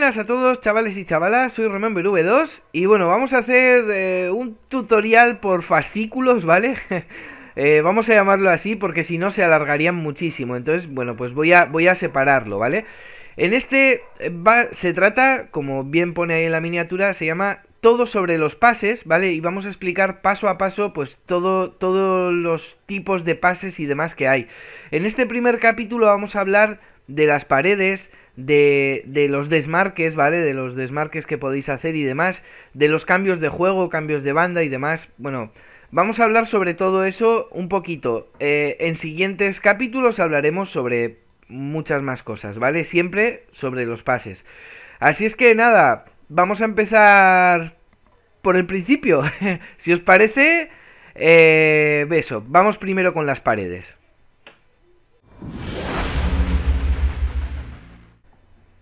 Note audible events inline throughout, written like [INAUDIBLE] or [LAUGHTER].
buenas a todos chavales y chavalas, soy Remember V2 y bueno, vamos a hacer eh, un tutorial por fascículos, ¿vale? [LAUGHS] Eh, vamos a llamarlo así porque si no se alargarían muchísimo, entonces bueno, pues voy a, voy a separarlo, ¿vale? En este eh, se trata, como bien pone ahí en la miniatura, se llama todo sobre los pases, ¿vale? Y vamos a explicar paso a paso, pues, todo, todos los tipos de pases y demás que hay. En este primer capítulo vamos a hablar de las paredes, de, los desmarques, ¿vale? De los desmarques que podéis hacer y demás, de los cambios de juego, cambios de banda y demás. Bueno, vamos a hablar sobre todo eso un poquito. Eh, en siguientes capítulos hablaremos sobre muchas más cosas, ¿vale? Siempre sobre los pases. Así es que nada, vamos a empezar por el principio. [LAUGHS] si os parece, beso eh, vamos primero con las paredes.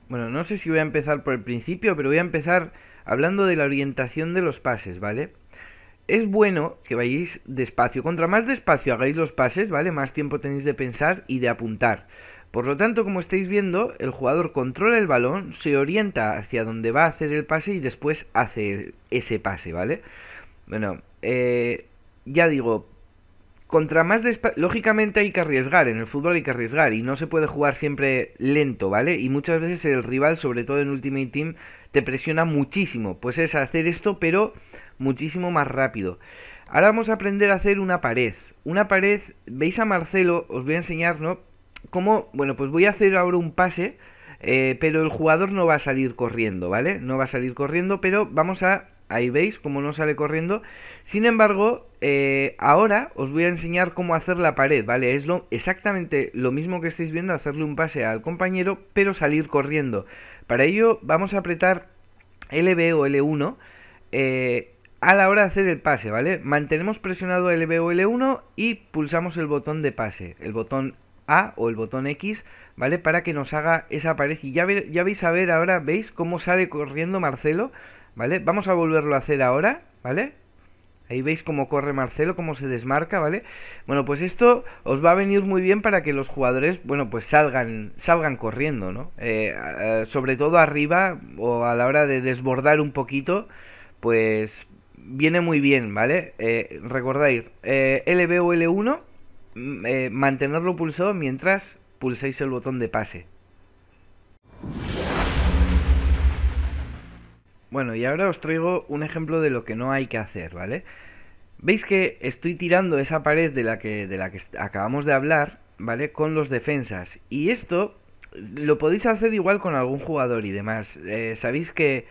Bueno, no sé si voy a empezar por el principio, pero voy a empezar hablando de la orientación de los pases, ¿vale? Es bueno que vayáis despacio. Contra más despacio hagáis los pases, ¿vale? Más tiempo tenéis de pensar y de apuntar. Por lo tanto, como estáis viendo, el jugador controla el balón, se orienta hacia donde va a hacer el pase y después hace ese pase, ¿vale? Bueno, eh, ya digo, contra más Lógicamente hay que arriesgar, en el fútbol hay que arriesgar y no se puede jugar siempre lento, ¿vale? Y muchas veces el rival, sobre todo en Ultimate Team, te presiona muchísimo. Pues es hacer esto, pero muchísimo más rápido. Ahora vamos a aprender a hacer una pared. Una pared, veis a Marcelo, os voy a enseñar, ¿no? Cómo, bueno, pues voy a hacer ahora un pase, eh, pero el jugador no va a salir corriendo, ¿vale? No va a salir corriendo, pero vamos a Ahí veis cómo no sale corriendo. Sin embargo, eh, ahora os voy a enseñar cómo hacer la pared, ¿vale? Es lo, exactamente lo mismo que estáis viendo, hacerle un pase al compañero, pero salir corriendo. Para ello vamos a apretar LB o L1 eh, a la hora de hacer el pase, ¿vale? Mantenemos presionado LB o L1 y pulsamos el botón de pase, el botón A o el botón X, ¿vale? Para que nos haga esa pared. Y ya, ya veis a ver ahora, ¿veis cómo sale corriendo Marcelo? ¿vale? Vamos a volverlo a hacer ahora, ¿vale? Ahí veis cómo corre Marcelo, cómo se desmarca, ¿vale? Bueno, pues esto os va a venir muy bien para que los jugadores, bueno, pues salgan, salgan corriendo, ¿no? Eh, eh, sobre todo arriba o a la hora de desbordar un poquito, pues viene muy bien, ¿vale? Eh, recordáis, LB o L1, mm, mantenerlo pulsado mientras pulséis el botón de pase, Bueno, y ahora os traigo un ejemplo de lo que no hay que hacer, ¿vale? Veis que estoy tirando esa pared de la que, de la que acabamos de hablar, ¿vale? Con los defensas. Y esto lo podéis hacer igual con algún jugador y demás. Eh, sabéis que,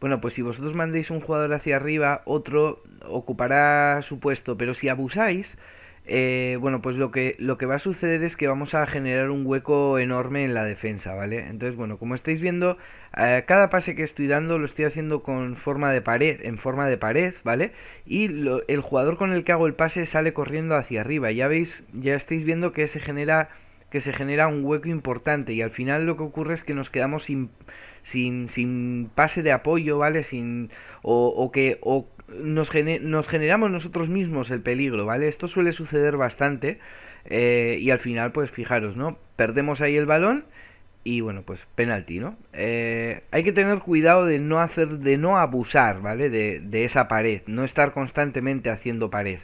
bueno, pues si vosotros mandéis un jugador hacia arriba, otro ocupará su puesto, pero si abusáis, eh, bueno, pues lo que, lo que va a suceder es que vamos a generar un hueco enorme en la defensa, ¿vale? Entonces, bueno, como estáis viendo, eh, cada pase que estoy dando lo estoy haciendo con forma de pared, en forma de pared, ¿vale? Y el jugador con el que hago el pase sale corriendo hacia arriba. Ya veis, ya estáis viendo que se genera que se genera un hueco importante y al final lo que ocurre es que nos quedamos sin, sin, sin pase de apoyo, ¿vale? Sin, o, o que nos, generamos nosotros mismos el peligro, ¿vale? Esto suele suceder bastante eh, y al final, pues fijaros, ¿no? Perdemos ahí el balón y bueno, pues penalti, ¿no? Eh, hay que tener cuidado de no hacer, de no abusar, ¿vale? De, de esa pared, no estar constantemente haciendo pared.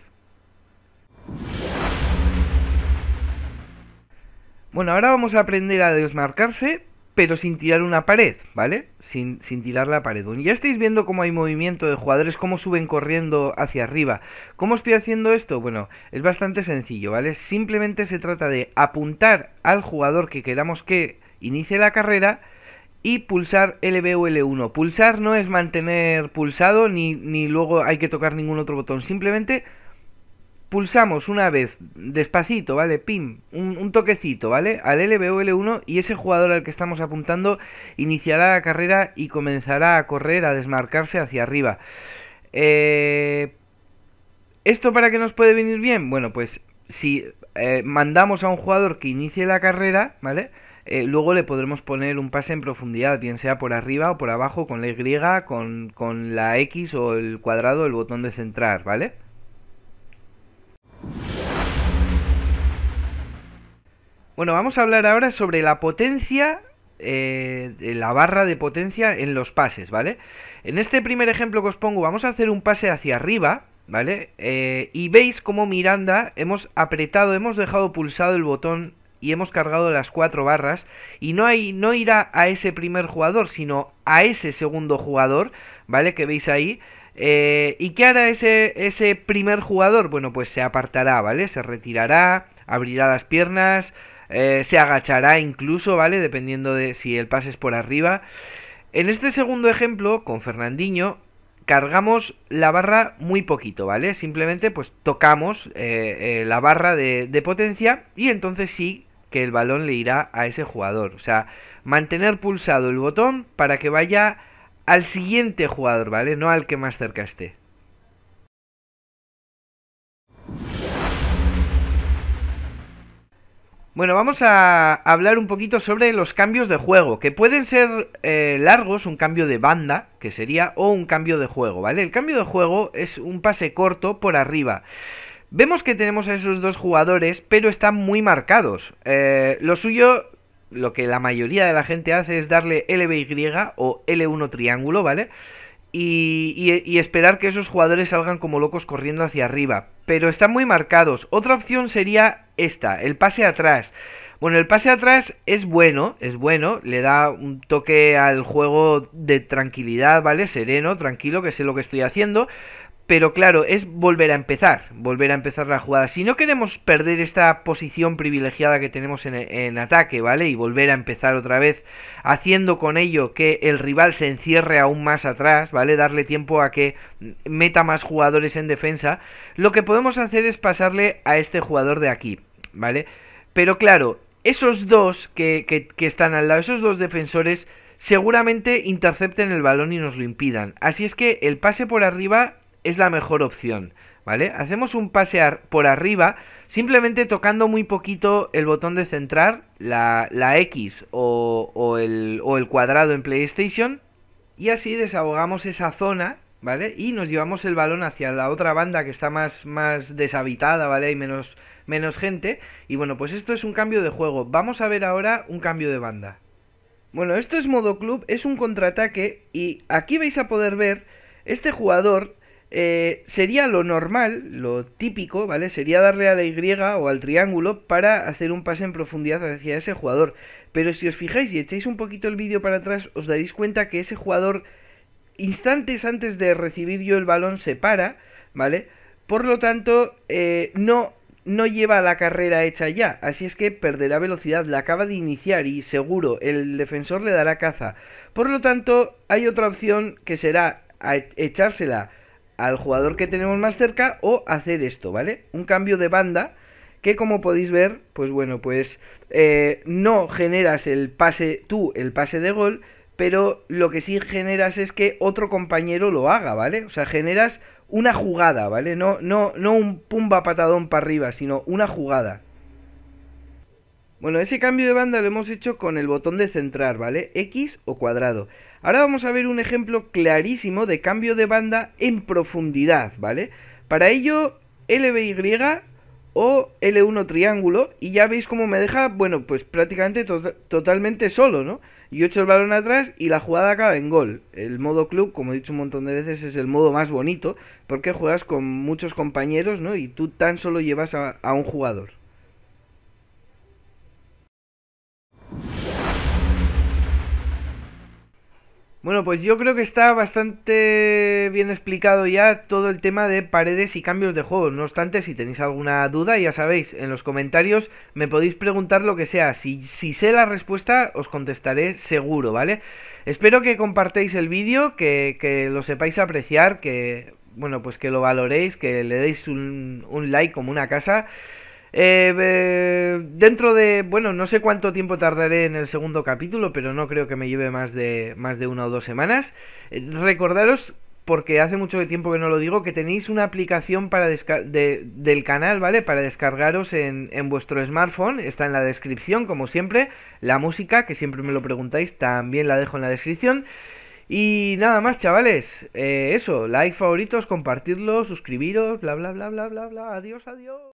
Bueno, ahora vamos a aprender a desmarcarse pero sin tirar una pared, ¿vale? Sin, tirar la pared. Ya estáis viendo cómo hay movimiento de jugadores, cómo suben corriendo hacia arriba. ¿Cómo estoy haciendo esto? Bueno, es bastante sencillo, ¿vale? Simplemente se trata de apuntar al jugador que queramos que inicie la carrera y pulsar LB o L1. Pulsar no es mantener pulsado ni, ni luego hay que tocar ningún otro botón, simplemente pulsamos una vez, despacito, ¿vale? Pim, un, toquecito, ¿vale? Al L 1 y ese jugador al que estamos apuntando iniciará la carrera y comenzará a correr, a desmarcarse hacia arriba. Eh, ¿Esto para qué nos puede venir bien? Bueno, pues si eh, mandamos a un jugador que inicie la carrera, ¿vale? Eh, luego le podremos poner un pase en profundidad, bien sea por arriba o por abajo, con la Y, con, con la X o el cuadrado, el botón de centrar, ¿vale? Bueno, vamos a hablar ahora sobre la potencia, eh, la barra de potencia en los pases, ¿vale? En este primer ejemplo que os pongo vamos a hacer un pase hacia arriba, ¿vale? Eh, y veis como Miranda hemos apretado, hemos dejado pulsado el botón y hemos cargado las cuatro barras y no, hay, no irá a ese primer jugador, sino a ese segundo jugador, ¿vale? Que veis ahí. Eh, ¿Y qué hará ese, ese primer jugador? Bueno, pues se apartará, ¿vale? Se retirará, abrirá las piernas, eh, se agachará incluso, ¿vale? Dependiendo de si el pase es por arriba. En este segundo ejemplo, con Fernandinho, cargamos la barra muy poquito, ¿vale? Simplemente pues tocamos eh, eh, la barra de, de potencia y entonces sí que el balón le irá a ese jugador. O sea, mantener pulsado el botón para que vaya al siguiente jugador, ¿vale? No al que más cerca esté. Bueno, vamos a hablar un poquito sobre los cambios de juego, que pueden ser eh, largos, un cambio de banda, que sería, o un cambio de juego, ¿vale? El cambio de juego es un pase corto por arriba. Vemos que tenemos a esos dos jugadores, pero están muy marcados. Eh, lo suyo, lo que la mayoría de la gente hace es darle LBY o L1 triángulo, ¿vale? y, esperar que esos jugadores salgan como locos corriendo hacia arriba. Pero están muy marcados. Otra opción sería esta, el pase atrás. Bueno, el pase atrás es bueno, es bueno, le da un toque al juego de tranquilidad, ¿vale? Sereno, tranquilo, que sé lo que estoy haciendo. Pero claro, es volver a empezar, volver a empezar la jugada. Si no queremos perder esta posición privilegiada que tenemos en, en ataque, ¿vale? Y volver a empezar otra vez, haciendo con ello que el rival se encierre aún más atrás, ¿vale? Darle tiempo a que meta más jugadores en defensa. Lo que podemos hacer es pasarle a este jugador de aquí. ¿vale? Pero claro, esos dos que, están al lado, esos dos defensores, seguramente intercepten el balón y nos lo impidan. Así es que el pase por arriba es la mejor opción, ¿vale? Hacemos un pase por arriba simplemente tocando muy poquito el botón de centrar, la, X o, el, o el cuadrado en PlayStation y así desahogamos esa zona y nos llevamos el balón hacia la otra banda que está más, más deshabitada, ¿vale? Hay menos, menos gente. Y bueno, pues esto es un cambio de juego. Vamos a ver ahora un cambio de banda. Bueno, esto es modo club, es un contraataque y aquí vais a poder ver este jugador eh, sería lo normal, lo típico, ¿vale? Sería darle a la Y o al triángulo para hacer un pase en profundidad hacia ese jugador. Pero si os fijáis y echáis un poquito el vídeo para atrás, os daréis cuenta que ese jugador instantes antes de recibir yo el balón se para, ¿vale? Por lo tanto, eh, no, no lleva la carrera hecha ya, así es que perderá velocidad, la acaba de iniciar y seguro el defensor le dará caza. Por lo tanto, hay otra opción que será e, echársela al jugador que tenemos más cerca o hacer esto, ¿vale? Un cambio de banda que como podéis ver, pues bueno, pues eh, no generas el pase tú, el pase de gol, pero lo que sí generas es que otro compañero lo haga, ¿vale? O sea, generas una jugada, ¿vale? No, no, no un pumba patadón para arriba, sino una jugada. Bueno, ese cambio de banda lo hemos hecho con el botón de centrar, ¿vale? X o cuadrado. Ahora vamos a ver un ejemplo clarísimo de cambio de banda en profundidad, ¿vale? Para ello, LBY o L1 triángulo, y ya veis cómo me deja, bueno, pues prácticamente tota-, totalmente solo, ¿no? y ocho el balón atrás y la jugada acaba en gol. El modo club, como he dicho un montón de veces, es el modo más bonito porque juegas con muchos compañeros, ¿no? Y tú tan solo llevas a un jugador. Bueno, pues yo creo que está bastante bien explicado ya todo el tema de paredes y cambios de juego. No obstante, si tenéis alguna duda, ya sabéis, en los comentarios me podéis preguntar lo que sea. Si, sé la respuesta, os contestaré seguro, ¿vale? Espero que compartéis el vídeo, que, lo sepáis apreciar, que, bueno, pues que lo valoréis, que le deis un like como una casa. Eh, eh, dentro de, bueno, no sé cuánto tiempo tardaré en el segundo capítulo, pero no creo que me lleve más de, más de una o dos semanas. Eh, recordaros, porque hace mucho tiempo que no lo digo, que tenéis una aplicación para del canal, ¿vale? Para descargaros en, vuestro smartphone. Está en la descripción, como siempre. La música, que siempre me lo preguntáis, también la dejo en la descripción. Y nada más, chavales. eso, like, favoritos, compartirlo, suscribiros, bla, bla, bla, bla, bla, bla. Adiós, adiós.